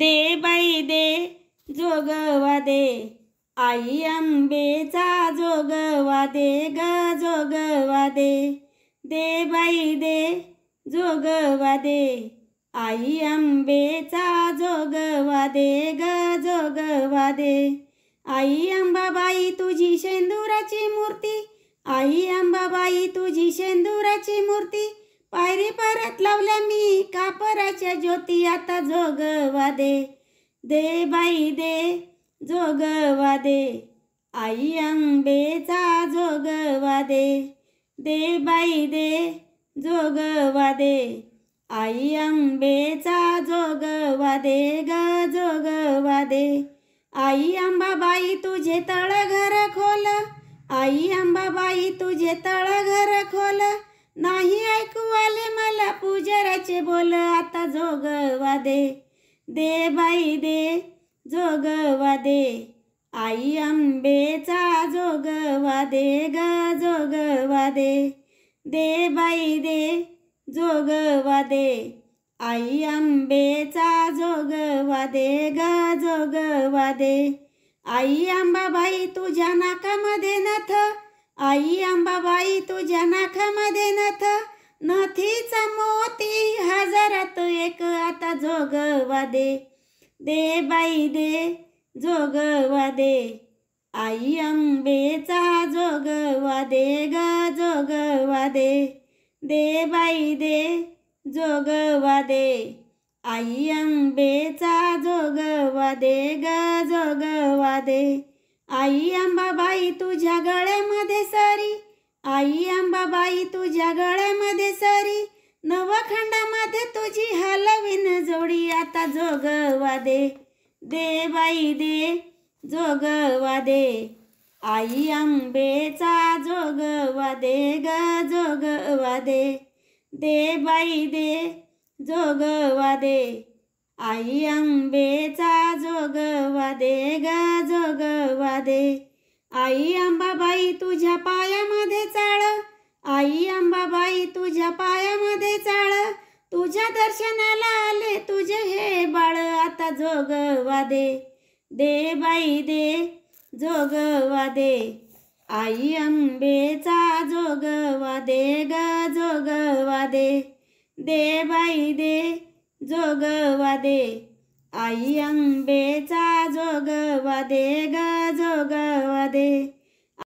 दे बाई दे जोगवा दे आई अंबेचा जोगवा दे ग जोगवा दे दे बाई दे जोगवा दे आई अंबेचा जोगवा दे ग जोगवा दे आई अंबाबाई तुझी शेंदुराची मूर्ती आई अंबाबाई तुझी शेंदुराची मूर्ती पायरी परत लावल्या मी कापराच्या ज्योती आता जोगवा दे दे बाई दे जोगवा दे आई अंबेचा जोगवा दे दे बाई दे जोगवा दे आई अंबेचा जोगवा दे ग जोगवा दे आई अंबाबाई तुझे तळ घर खोल आई अंबाबाई तुझे तळ घर खोल नाही ऐकू आले मला पुजाराचे बोल आता जोगवा दे दे बाई दे जोगवा वादे आई आंबेचा जोगवा दे ग जोग दे दे बाई दे जोगवा दे आई आंबेचा जोगवा दे ग जोगवा दे आई आंबाबाई तुझ्या नाकामध्ये नथ आई नथीचा मोती हजारात एक आता जोगवा दे दे बाई दे जोगवा दे आई अंबेचा जोगवा दे ग जोगवा दे दे बाई दे जोगवा दे आई अंबेचा जोगवा दे ग जोगवा दे आई अंबाबाई तुझ्या गळ्यामध्ये सरी आई बाई तुझ्या गळ्यामध्ये सरी नवखंडामध्ये तुझी हलविन जोडी आता जोगवा दे दे बाई दे जोगवा दे आई आंबेचा जोगवा दे ग जोगवा दे दे बाई दे जोगवा दे आई आंबेचा जोगवा दे ग जोगवा दे आई अंबाबाई तुझ्या पायामध्ये चाळ आई अंबाबाई तुझ्या पायामध्ये चाळ तुझ्या दर्शनाला आले तुझे हे बाळ आता जोगवा दे दे बाई दे जोगवा दे आई आंबेचा जोगवा दे ग जोगवा दे दे बाई दे जोगवा दे आई अंबेचा जोगवा दे ग जोगवा